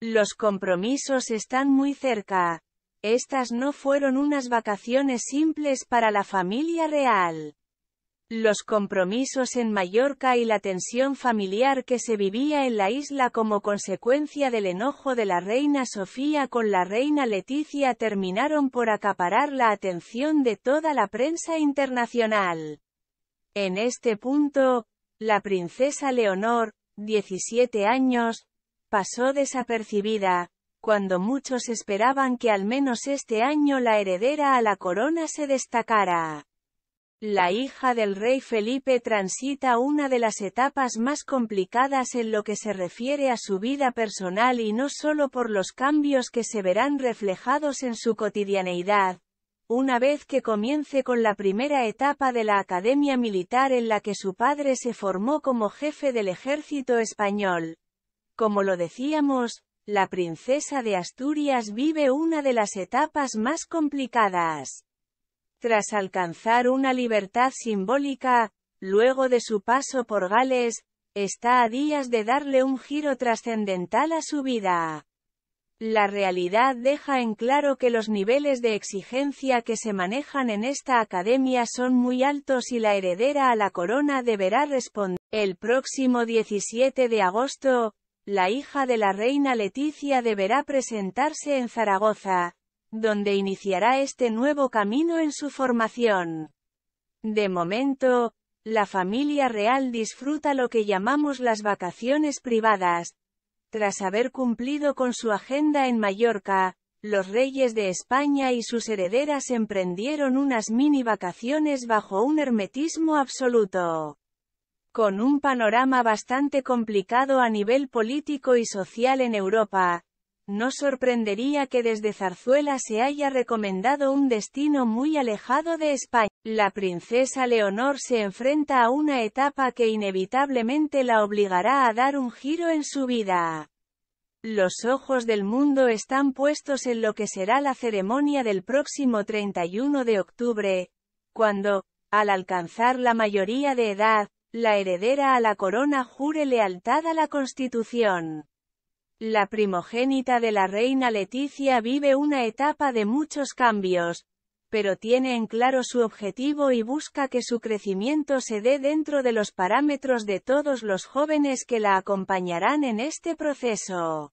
Los compromisos están muy cerca. Estas no fueron unas vacaciones simples para la familia real. Los compromisos en Mallorca y la tensión familiar que se vivía en la isla como consecuencia del enojo de la reina Sofía con la reina Leticia terminaron por acaparar la atención de toda la prensa internacional. En este punto, la princesa Leonor, 17 años, pasó desapercibida, cuando muchos esperaban que al menos este año la heredera a la corona se destacara. La hija del rey Felipe transita una de las etapas más complicadas en lo que se refiere a su vida personal y no solo por los cambios que se verán reflejados en su cotidianeidad, una vez que comience con la primera etapa de la academia militar en la que su padre se formó como jefe del ejército español, como lo decíamos, la princesa de Asturias vive una de las etapas más complicadas. Tras alcanzar una libertad simbólica, luego de su paso por Gales, está a días de darle un giro trascendental a su vida. La realidad deja en claro que los niveles de exigencia que se manejan en esta academia son muy altos y la heredera a la corona deberá responder. El próximo 17 de agosto, la hija de la reina Leticia deberá presentarse en Zaragoza, donde iniciará este nuevo camino en su formación. De momento, la familia real disfruta lo que llamamos las vacaciones privadas. Tras haber cumplido con su agenda en Mallorca, los reyes de España y sus herederas emprendieron unas mini vacaciones bajo un hermetismo absoluto con un panorama bastante complicado a nivel político y social en Europa, no sorprendería que desde Zarzuela se haya recomendado un destino muy alejado de España. La princesa Leonor se enfrenta a una etapa que inevitablemente la obligará a dar un giro en su vida. Los ojos del mundo están puestos en lo que será la ceremonia del próximo 31 de octubre, cuando, al alcanzar la mayoría de edad, la heredera a la corona jure lealtad a la Constitución. La primogénita de la reina Leticia vive una etapa de muchos cambios, pero tiene en claro su objetivo y busca que su crecimiento se dé dentro de los parámetros de todos los jóvenes que la acompañarán en este proceso.